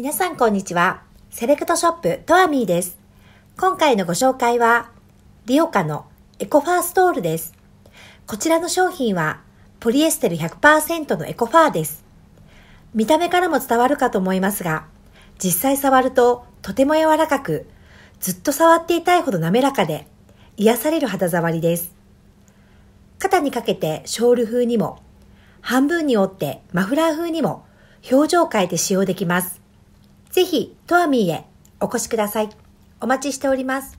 皆さんこんにちは。セレクトショップトアミーです。今回のご紹介は、リオカのエコファーストールです。こちらの商品は、ポリエステル100%のエコファーです。見た目からも伝わるかと思いますが、実際触るととても柔らかく、ずっと触っていたいほど滑らかで、癒される肌触りです。肩にかけてショール風にも、半分に折ってマフラー風にも、表情を変えて使用できます。ぜひ、トアミーへお越しください。お待ちしております。